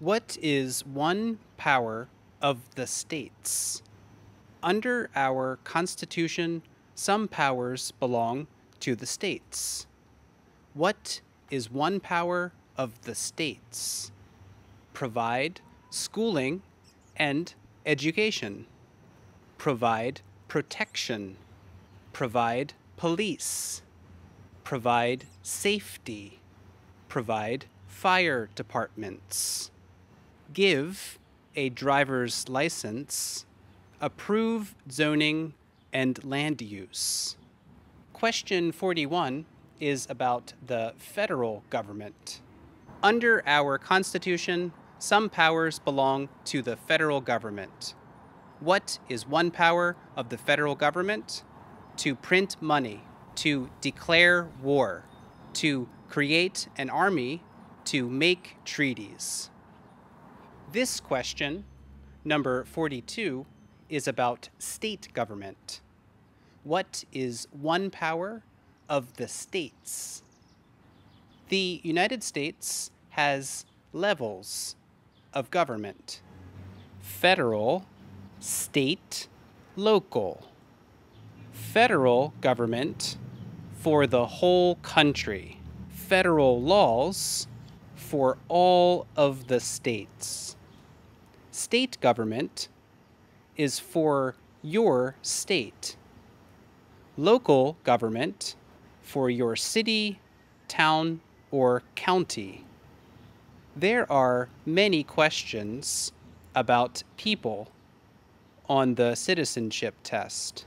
What is one power of the states? Under our Constitution, some powers belong to the states. What is one power of the states? Provide schooling and education. Provide protection. Provide police. Provide safety. Provide fire departments give a driver's license, approve zoning and land use. Question 41 is about the federal government. Under our Constitution, some powers belong to the federal government. What is one power of the federal government? To print money, to declare war, to create an army, to make treaties. This question, number 42, is about state government. What is one power of the states? The United States has levels of government federal, state, local. Federal government for the whole country. Federal laws for all of the states state government is for your state. Local government for your city, town, or county. There are many questions about people on the citizenship test.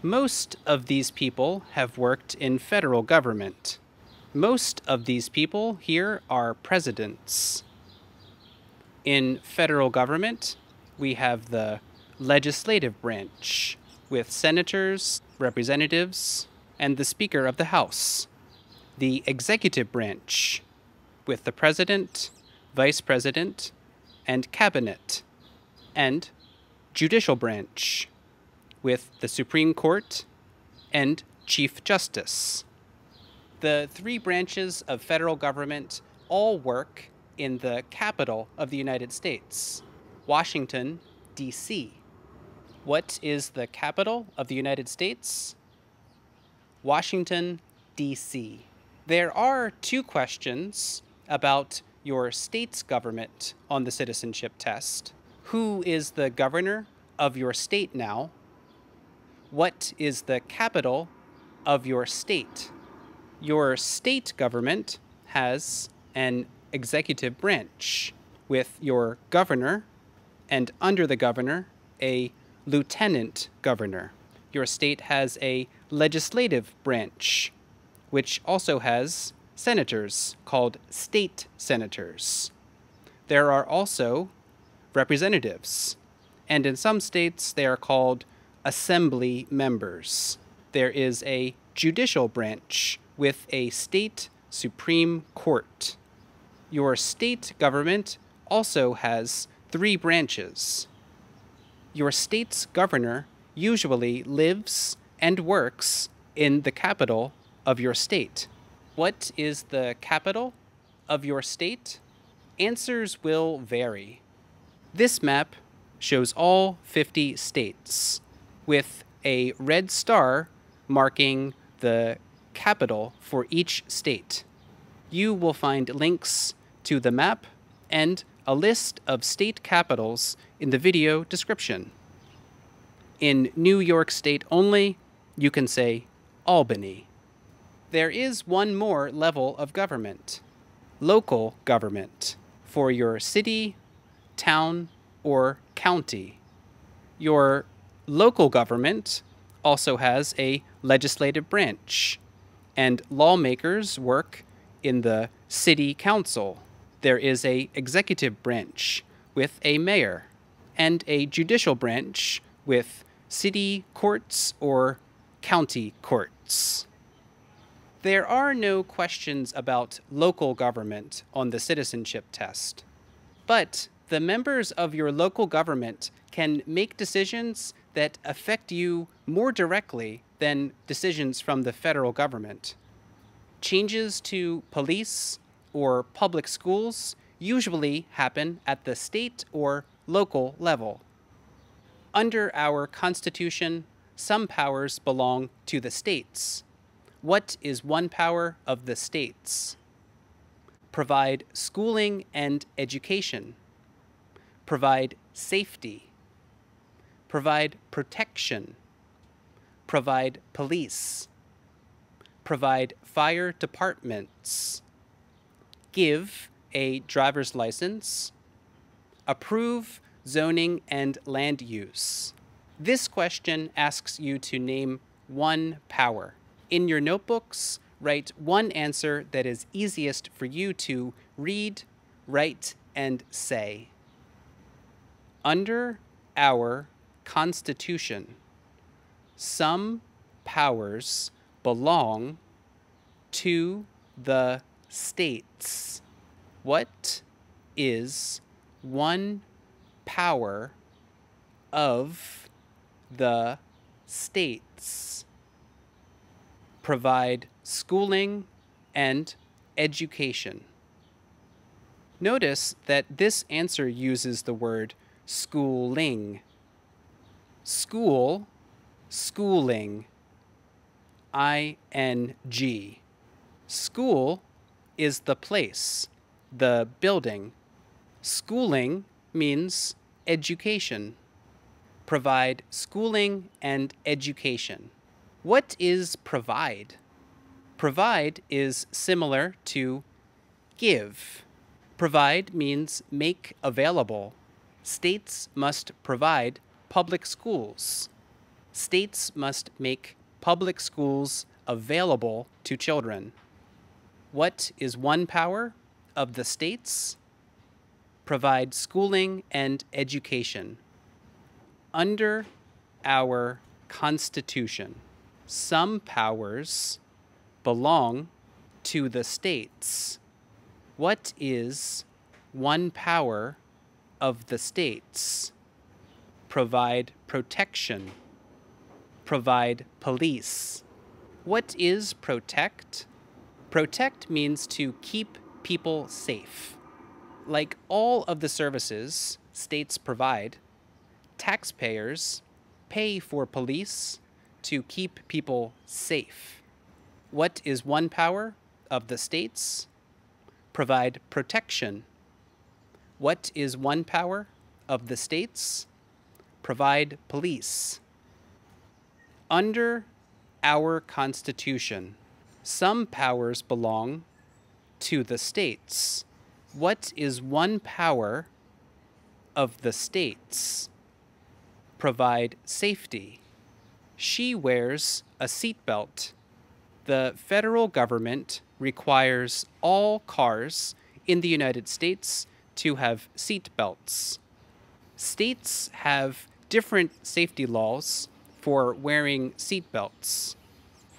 Most of these people have worked in federal government. Most of these people here are presidents in federal government, we have the legislative branch with senators, representatives, and the Speaker of the House, the executive branch with the President, Vice President, and Cabinet, and judicial branch with the Supreme Court and Chief Justice. The three branches of federal government all work in the capital of the United States, Washington, D.C. What is the capital of the United States? Washington, D.C. There are two questions about your state's government on the citizenship test. Who is the governor of your state now? What is the capital of your state? Your state government has an executive branch with your governor and under the governor, a lieutenant governor. Your state has a legislative branch, which also has senators called state senators. There are also representatives, and in some states they are called assembly members. There is a judicial branch with a state Supreme Court your state government also has three branches. Your state's governor usually lives and works in the capital of your state. What is the capital of your state? Answers will vary. This map shows all 50 states, with a red star marking the capital for each state. You will find links to the map and a list of state capitals in the video description. In New York State only, you can say Albany. There is one more level of government, local government, for your city, town, or county. Your local government also has a legislative branch, and lawmakers work in the city council there is a executive branch with a mayor and a judicial branch with city courts or county courts. There are no questions about local government on the citizenship test, but the members of your local government can make decisions that affect you more directly than decisions from the federal government. Changes to police, or public schools usually happen at the state or local level. Under our Constitution, some powers belong to the states. What is one power of the states? Provide schooling and education. Provide safety. Provide protection. Provide police. Provide fire departments give a driver's license, approve zoning and land use. This question asks you to name one power. In your notebooks, write one answer that is easiest for you to read, write, and say. Under our Constitution, some powers belong to the states. What is one power of the states? Provide schooling and education. Notice that this answer uses the word schooling. School, schooling, I-N-G. School is the place, the building. Schooling means education. Provide schooling and education. What is provide? Provide is similar to give. Provide means make available. States must provide public schools. States must make public schools available to children. What is one power of the states? Provide schooling and education. Under our Constitution, some powers belong to the states. What is one power of the states? Provide protection. Provide police. What is protect? Protect means to keep people safe. Like all of the services states provide, taxpayers pay for police to keep people safe. What is one power of the states? Provide protection. What is one power of the states? Provide police. Under our Constitution, some powers belong to the states. What is one power of the states? Provide safety. She wears a seatbelt. The federal government requires all cars in the United States to have seatbelts. States have different safety laws for wearing seatbelts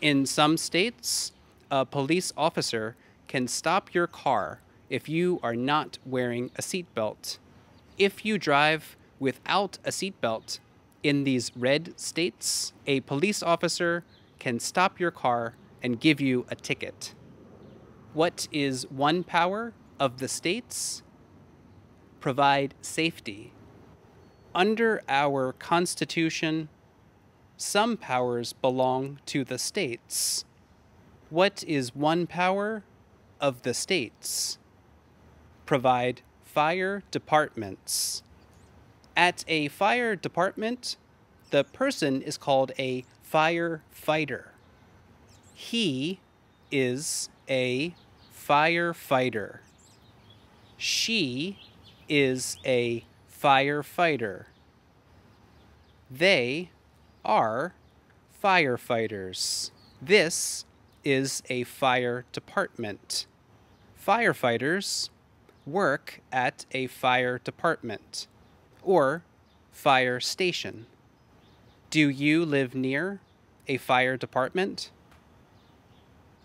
in some states, a police officer can stop your car if you are not wearing a seatbelt. If you drive without a seatbelt in these red states, a police officer can stop your car and give you a ticket. What is one power of the states? Provide safety. Under our Constitution, some powers belong to the states. What is one power of the states? Provide fire departments. At a fire department, the person is called a firefighter. He is a firefighter. She is a firefighter. They are firefighters. This is a fire department. Firefighters work at a fire department or fire station. Do you live near a fire department?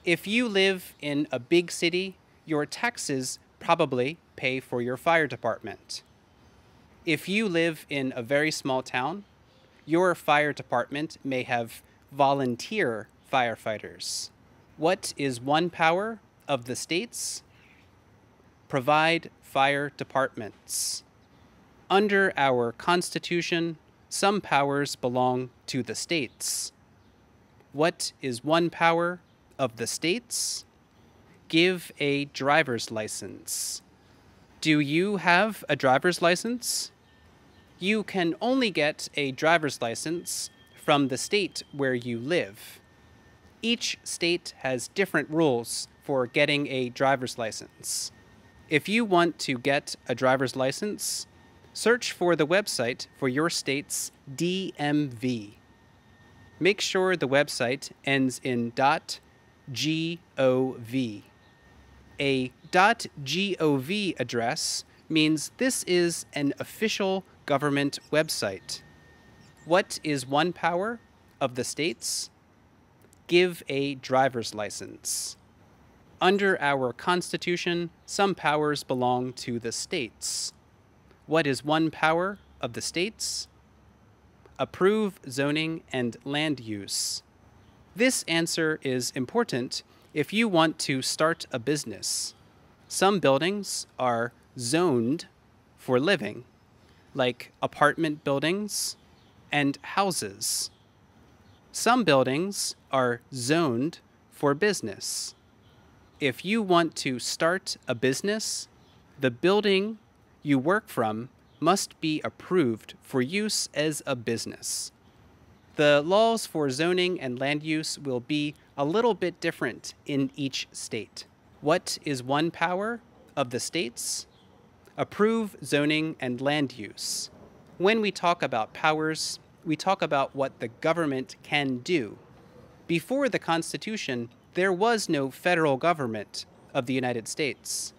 If you live in a big city, your taxes probably pay for your fire department. If you live in a very small town, your fire department may have volunteer firefighters. What is one power of the states? Provide fire departments. Under our Constitution, some powers belong to the states. What is one power of the states? Give a driver's license. Do you have a driver's license? you can only get a driver's license from the state where you live. Each state has different rules for getting a driver's license. If you want to get a driver's license, search for the website for your state's DMV. Make sure the website ends in .gov. A .gov address means this is an official government website. What is one power of the states? Give a driver's license. Under our Constitution, some powers belong to the states. What is one power of the states? Approve zoning and land use. This answer is important if you want to start a business. Some buildings are zoned for living like apartment buildings and houses. Some buildings are zoned for business. If you want to start a business, the building you work from must be approved for use as a business. The laws for zoning and land use will be a little bit different in each state. What is one power of the states? approve zoning and land use. When we talk about powers, we talk about what the government can do. Before the Constitution, there was no federal government of the United States.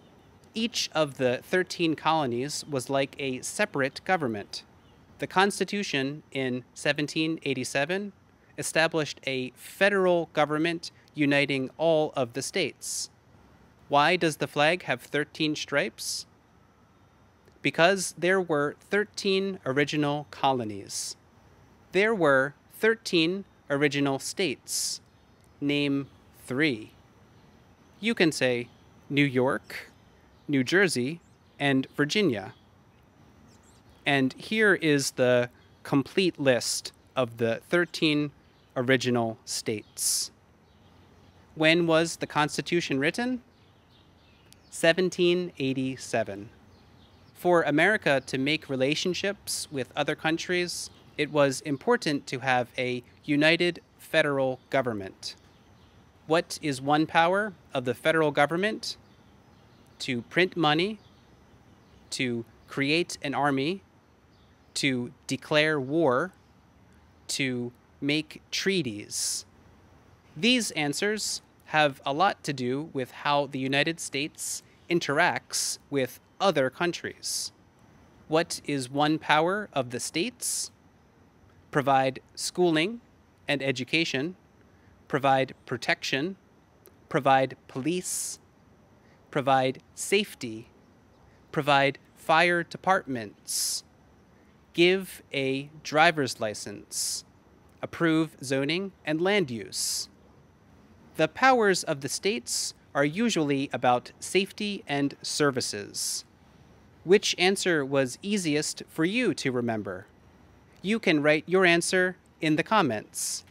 Each of the 13 colonies was like a separate government. The Constitution in 1787 established a federal government uniting all of the states. Why does the flag have 13 stripes? because there were 13 original colonies. There were 13 original states. Name three. You can say New York, New Jersey, and Virginia. And here is the complete list of the 13 original states. When was the Constitution written? 1787. For America to make relationships with other countries, it was important to have a united federal government. What is one power of the federal government? To print money, to create an army, to declare war, to make treaties. These answers have a lot to do with how the United States interacts with other countries. What is one power of the states? Provide schooling and education, provide protection, provide police, provide safety, provide fire departments, give a driver's license, approve zoning and land use. The powers of the states are usually about safety and services. Which answer was easiest for you to remember? You can write your answer in the comments.